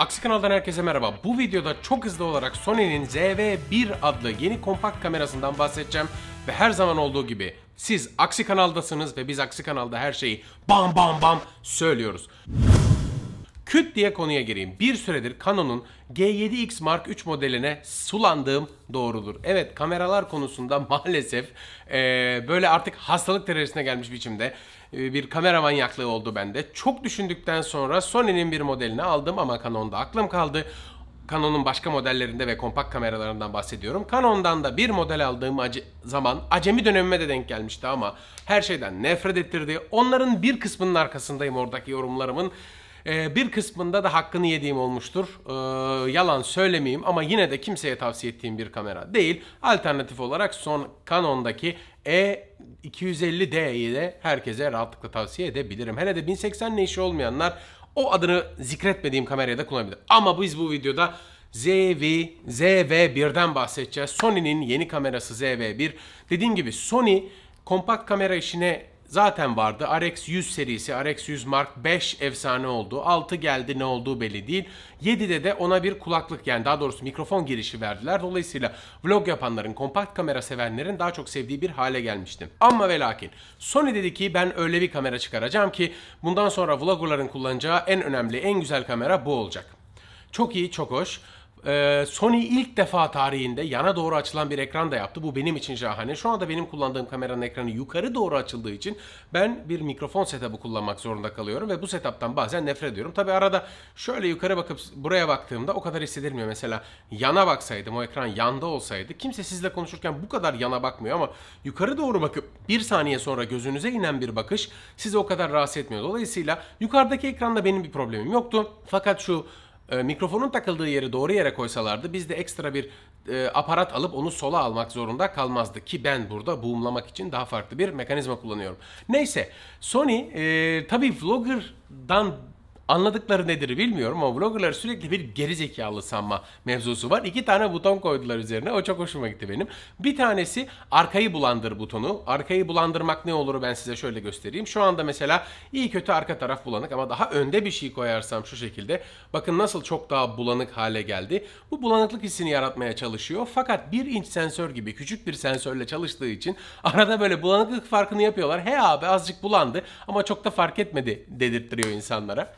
Aksi kanaldan herkese merhaba. Bu videoda çok hızlı olarak Sony'nin ZV-1 adlı yeni kompakt kamerasından bahsedeceğim ve her zaman olduğu gibi siz aksi kanaldasınız ve biz aksi kanalda her şeyi bam bam bam söylüyoruz küt diye konuya gireyim. Bir süredir Canon'un G7X Mark 3 modeline sulandığım doğrudur. Evet kameralar konusunda maalesef e, böyle artık hastalık terörisine gelmiş biçimde e, bir kamera manyaklığı oldu bende. Çok düşündükten sonra Sony'nin bir modelini aldım ama Canon'da aklım kaldı. Canon'un başka modellerinde ve kompakt kameralarından bahsediyorum. Canon'dan da bir model aldığım ac- zaman acemi dönemime de denk gelmişti ama her şeyden nefret ettirdi. Onların bir kısmının arkasındayım oradaki yorumlarımın. Ee, bir kısmında da hakkını yediğim olmuştur. Ee, yalan söylemeyeyim ama yine de kimseye tavsiye ettiğim bir kamera değil. Alternatif olarak son Canon'daki E250D'yi de herkese rahatlıkla tavsiye edebilirim. Hele de 1080 ne işi olmayanlar o adını zikretmediğim kameraya da kullanabilir. Ama biz bu videoda ZV, ZV1'den bahsedeceğiz. Sony'nin yeni kamerası ZV1. Dediğim gibi Sony kompakt kamera işine zaten vardı. RX 100 serisi, RX 100 Mark 5 efsane oldu. 6 geldi ne olduğu belli değil. 7'de de ona bir kulaklık yani daha doğrusu mikrofon girişi verdiler. Dolayısıyla vlog yapanların, kompakt kamera sevenlerin daha çok sevdiği bir hale gelmişti. Ama ve lakin Sony dedi ki ben öyle bir kamera çıkaracağım ki bundan sonra vloggerların kullanacağı en önemli, en güzel kamera bu olacak. Çok iyi, çok hoş. Ee, Sony ilk defa tarihinde yana doğru açılan bir ekran da yaptı. Bu benim için şahane. Şu anda benim kullandığım kameranın ekranı yukarı doğru açıldığı için ben bir mikrofon setup'ı kullanmak zorunda kalıyorum ve bu setup'tan bazen nefret ediyorum. Tabi arada şöyle yukarı bakıp buraya baktığımda o kadar hissedilmiyor. Mesela yana baksaydım o ekran yanda olsaydı kimse sizle konuşurken bu kadar yana bakmıyor ama yukarı doğru bakıp bir saniye sonra gözünüze inen bir bakış sizi o kadar rahatsız etmiyor. Dolayısıyla yukarıdaki ekranda benim bir problemim yoktu. Fakat şu e, mikrofonun takıldığı yeri doğru yere koysalardı biz de ekstra bir e, aparat alıp onu sola almak zorunda kalmazdı ki ben burada boomlamak için daha farklı bir mekanizma kullanıyorum. Neyse Sony e, tabii vlogger'dan Anladıkları nedir bilmiyorum ama vloggerları sürekli bir geri zekalı sanma mevzusu var. İki tane buton koydular üzerine. O çok hoşuma gitti benim. Bir tanesi arkayı bulandır butonu. Arkayı bulandırmak ne olur ben size şöyle göstereyim. Şu anda mesela iyi kötü arka taraf bulanık ama daha önde bir şey koyarsam şu şekilde. Bakın nasıl çok daha bulanık hale geldi. Bu bulanıklık hissini yaratmaya çalışıyor. Fakat bir inç sensör gibi küçük bir sensörle çalıştığı için arada böyle bulanıklık farkını yapıyorlar. He abi azıcık bulandı ama çok da fark etmedi dedirttiriyor insanlara.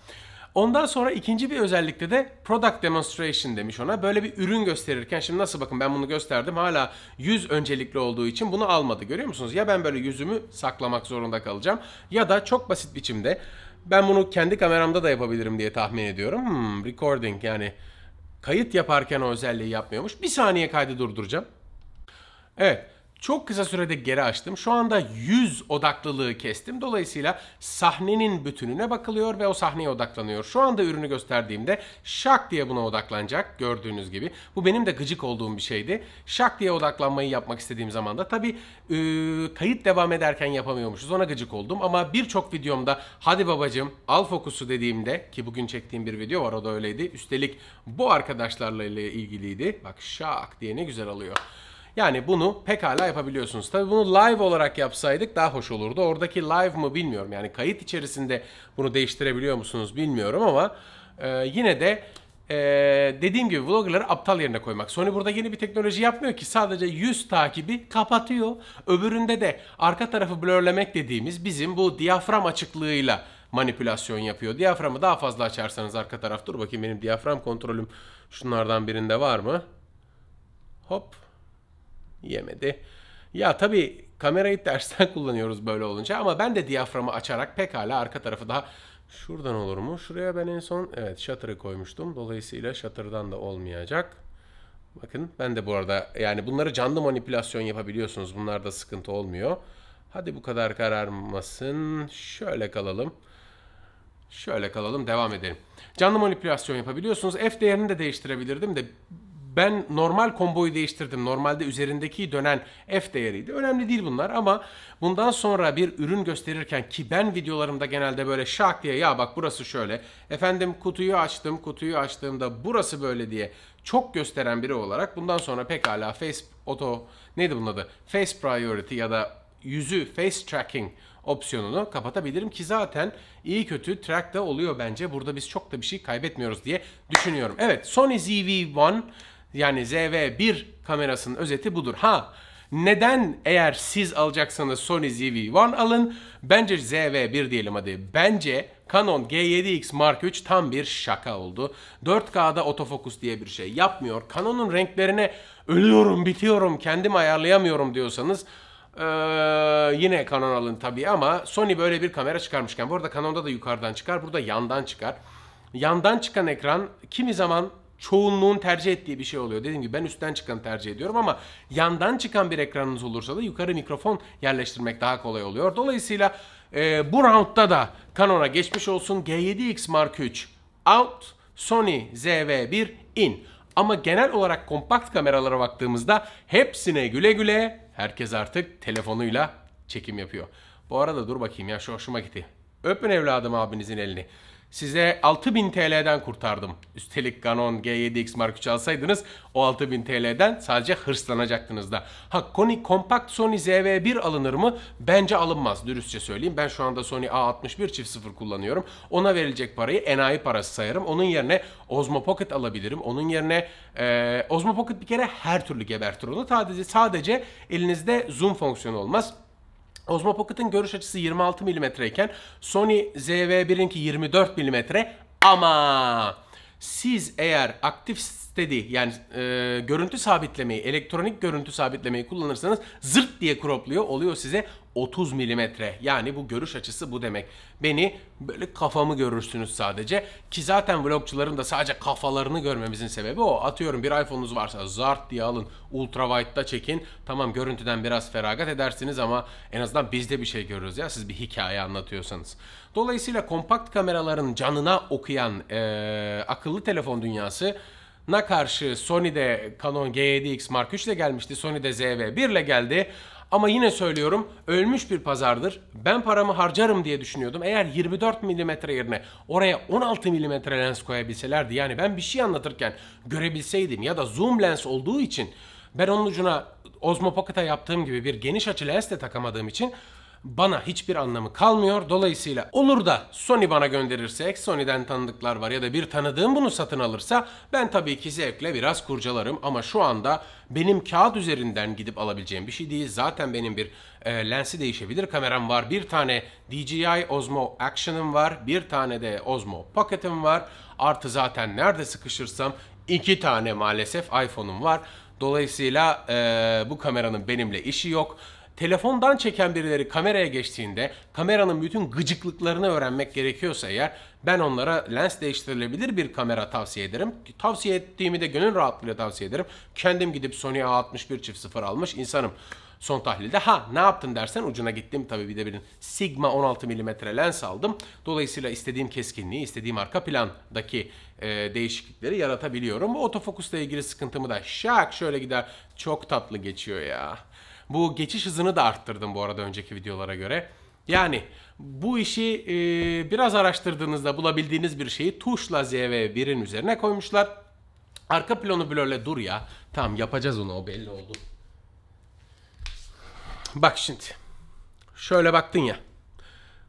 Ondan sonra ikinci bir özellikte de product demonstration demiş ona. Böyle bir ürün gösterirken şimdi nasıl bakın ben bunu gösterdim hala yüz öncelikli olduğu için bunu almadı görüyor musunuz? Ya ben böyle yüzümü saklamak zorunda kalacağım ya da çok basit biçimde ben bunu kendi kameramda da yapabilirim diye tahmin ediyorum. Hmm, recording yani kayıt yaparken o özelliği yapmıyormuş. Bir saniye kaydı durduracağım. Evet çok kısa sürede geri açtım. Şu anda 100 odaklılığı kestim. Dolayısıyla sahnenin bütününe bakılıyor ve o sahneye odaklanıyor. Şu anda ürünü gösterdiğimde şak diye buna odaklanacak gördüğünüz gibi. Bu benim de gıcık olduğum bir şeydi. Şak diye odaklanmayı yapmak istediğim zaman da tabii e, kayıt devam ederken yapamıyormuşuz. Ona gıcık oldum ama birçok videomda hadi babacım al fokusu dediğimde ki bugün çektiğim bir video var o da öyleydi. Üstelik bu arkadaşlarla ilgiliydi. Bak şak diye ne güzel alıyor. Yani bunu pekala yapabiliyorsunuz. Tabii bunu live olarak yapsaydık daha hoş olurdu. Oradaki live mı bilmiyorum. Yani kayıt içerisinde bunu değiştirebiliyor musunuz bilmiyorum ama e, yine de e, dediğim gibi vloggerları aptal yerine koymak. Sony burada yeni bir teknoloji yapmıyor ki sadece yüz takibi kapatıyor. Öbüründe de arka tarafı blörlemek dediğimiz bizim bu diyafram açıklığıyla manipülasyon yapıyor. Diyaframı daha fazla açarsanız arka taraf dur bakayım benim diyafram kontrolüm şunlardan birinde var mı? Hop Yemedi. Ya tabii kamerayı tersten kullanıyoruz böyle olunca ama ben de diyaframı açarak pekala arka tarafı daha şuradan olur mu? Şuraya ben en son evet shutter'ı koymuştum. Dolayısıyla shutter'dan da olmayacak. Bakın ben de bu arada yani bunları canlı manipülasyon yapabiliyorsunuz. Bunlarda sıkıntı olmuyor. Hadi bu kadar kararmasın. Şöyle kalalım. Şöyle kalalım devam edelim. Canlı manipülasyon yapabiliyorsunuz. F değerini de değiştirebilirdim de ben normal komboyu değiştirdim. Normalde üzerindeki dönen F değeriydi. Önemli değil bunlar ama bundan sonra bir ürün gösterirken ki ben videolarımda genelde böyle şak diye ya bak burası şöyle. Efendim kutuyu açtım, kutuyu açtığımda burası böyle diye çok gösteren biri olarak bundan sonra pekala face auto neydi bunun adı? Face priority ya da yüzü face tracking opsiyonunu kapatabilirim ki zaten iyi kötü track da oluyor bence. Burada biz çok da bir şey kaybetmiyoruz diye düşünüyorum. Evet Sony ZV-1 yani ZV-1 kamerasının özeti budur. Ha neden eğer siz alacaksanız Sony ZV-1 alın? Bence ZV-1 diyelim hadi. Bence Canon G7X Mark III tam bir şaka oldu. 4K'da otofokus diye bir şey yapmıyor. Canon'un renklerine ölüyorum, bitiyorum, kendim ayarlayamıyorum diyorsanız ee, yine Canon alın tabii ama Sony böyle bir kamera çıkarmışken bu arada Canon'da da yukarıdan çıkar, burada yandan çıkar. Yandan çıkan ekran kimi zaman çoğunluğun tercih ettiği bir şey oluyor. Dediğim gibi ben üstten çıkan tercih ediyorum ama yandan çıkan bir ekranınız olursa da yukarı mikrofon yerleştirmek daha kolay oluyor. Dolayısıyla e, bu roundda da Canon'a geçmiş olsun G7X Mark 3 out, Sony ZV1 in. Ama genel olarak kompakt kameralara baktığımızda hepsine güle güle herkes artık telefonuyla çekim yapıyor. Bu arada dur bakayım ya şu hoşuma gitti. Öpün evladım abinizin elini. Size 6000 TL'den kurtardım. Üstelik Canon G7X Mark III alsaydınız o 6000 TL'den sadece hırslanacaktınız da. Ha Kony Compact Sony ZV-1 alınır mı? Bence alınmaz dürüstçe söyleyeyim. Ben şu anda Sony A61 çift sıfır kullanıyorum. Ona verilecek parayı enayi parası sayarım. Onun yerine Osmo Pocket alabilirim. Onun yerine e, Osmo Pocket bir kere her türlü gebertir onu. Sadece, sadece elinizde zoom fonksiyonu olmaz. Osmo Pocket'ın görüş açısı 26 mm iken Sony ZV-1'inki 24 mm ama siz eğer aktif steady yani e, görüntü sabitlemeyi, elektronik görüntü sabitlemeyi kullanırsanız zırt diye kropluyor oluyor size 30 milimetre. Yani bu görüş açısı bu demek. Beni böyle kafamı görürsünüz sadece. Ki zaten vlogçuların da sadece kafalarını görmemizin sebebi o. Atıyorum bir iPhone'unuz varsa zart diye alın. Ultra wide'da çekin. Tamam görüntüden biraz feragat edersiniz ama en azından biz de bir şey görürüz ya. Siz bir hikaye anlatıyorsanız. Dolayısıyla kompakt kameraların canına okuyan e, akıllı telefon dünyası na karşı Sony de Canon G7X Mark 3 ile gelmişti. de ZV-1 ile geldi. Ama yine söylüyorum ölmüş bir pazardır. Ben paramı harcarım diye düşünüyordum. Eğer 24 mm yerine oraya 16 mm lens koyabilselerdi yani ben bir şey anlatırken görebilseydim ya da zoom lens olduğu için ben onun ucuna Osmo Pocket'a yaptığım gibi bir geniş açı lens de takamadığım için bana hiçbir anlamı kalmıyor. Dolayısıyla olur da Sony bana gönderirse, Sony'den tanıdıklar var ya da bir tanıdığım bunu satın alırsa ben tabii ki zevkle biraz kurcalarım ama şu anda benim kağıt üzerinden gidip alabileceğim bir şey değil. Zaten benim bir e, lensi değişebilir kameram var. Bir tane DJI Osmo Action'ım var. Bir tane de Osmo Pocket'im var. Artı zaten nerede sıkışırsam iki tane maalesef iPhone'um var. Dolayısıyla e, bu kameranın benimle işi yok telefondan çeken birileri kameraya geçtiğinde kameranın bütün gıcıklıklarını öğrenmek gerekiyorsa eğer ben onlara lens değiştirilebilir bir kamera tavsiye ederim. Tavsiye ettiğimi de gönül rahatlığıyla tavsiye ederim. Kendim gidip Sony A61 çift sıfır almış insanım son tahlilde. Ha ne yaptın dersen ucuna gittim tabii bir de bir Sigma 16 mm lens aldım. Dolayısıyla istediğim keskinliği, istediğim arka plandaki e, değişiklikleri yaratabiliyorum. Otofokusla ilgili sıkıntımı da şak şöyle gider. Çok tatlı geçiyor ya. Bu geçiş hızını da arttırdım bu arada önceki videolara göre. Yani bu işi e, biraz araştırdığınızda bulabildiğiniz bir şeyi tuşla ZV1'in üzerine koymuşlar. Arka planı blörle dur ya. Tamam yapacağız onu o belli oldu. Bak şimdi. Şöyle baktın ya.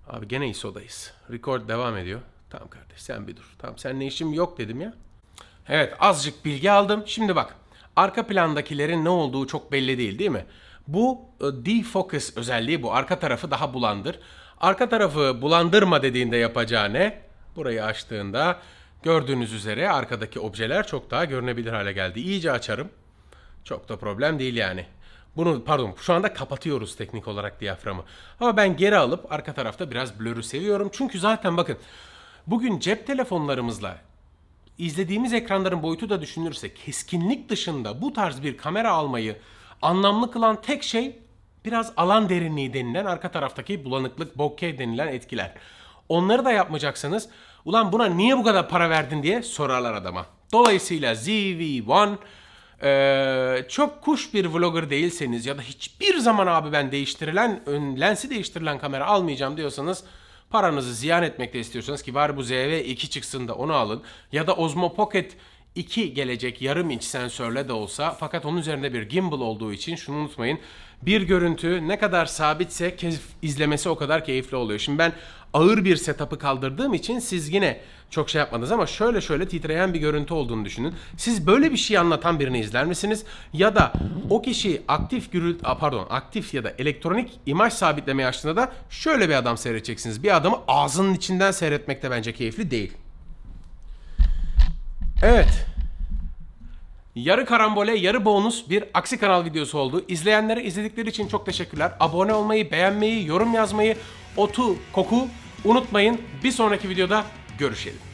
Abi gene ISO'dayız. Record devam ediyor. Tamam kardeş sen bir dur. Tamam ne işim yok dedim ya. Evet azıcık bilgi aldım. Şimdi bak. Arka plandakilerin ne olduğu çok belli değil değil mi? Bu e, defocus özelliği bu. Arka tarafı daha bulandır. Arka tarafı bulandırma dediğinde yapacağı ne? Burayı açtığında gördüğünüz üzere arkadaki objeler çok daha görünebilir hale geldi. İyice açarım. Çok da problem değil yani. Bunu pardon şu anda kapatıyoruz teknik olarak diyaframı. Ama ben geri alıp arka tarafta biraz blur'ü seviyorum. Çünkü zaten bakın bugün cep telefonlarımızla izlediğimiz ekranların boyutu da düşünülürse keskinlik dışında bu tarz bir kamera almayı Anlamlı kılan tek şey biraz alan derinliği denilen arka taraftaki bulanıklık, bokeh denilen etkiler. Onları da yapmayacaksanız ulan buna niye bu kadar para verdin diye sorarlar adama. Dolayısıyla ZV-1 ee, çok kuş bir vlogger değilseniz ya da hiçbir zaman abi ben değiştirilen, ön, lensi değiştirilen kamera almayacağım diyorsanız paranızı ziyan etmek de istiyorsanız ki var bu ZV2 çıksın da onu alın. Ya da Osmo Pocket 2 gelecek yarım inç sensörle de olsa fakat onun üzerinde bir gimbal olduğu için şunu unutmayın. Bir görüntü ne kadar sabitse izlemesi o kadar keyifli oluyor. Şimdi ben ağır bir setup'ı kaldırdığım için siz yine çok şey yapmadınız ama şöyle şöyle titreyen bir görüntü olduğunu düşünün. Siz böyle bir şey anlatan birini izler misiniz? Ya da o kişi aktif gürültü pardon aktif ya da elektronik imaj sabitleme açtığında da şöyle bir adam seyredeceksiniz. Bir adamı ağzının içinden seyretmek de bence keyifli değil. Evet. Yarı karambole, yarı bonus bir aksi kanal videosu oldu. İzleyenlere izledikleri için çok teşekkürler. Abone olmayı, beğenmeyi, yorum yazmayı, otu, koku unutmayın. Bir sonraki videoda görüşelim.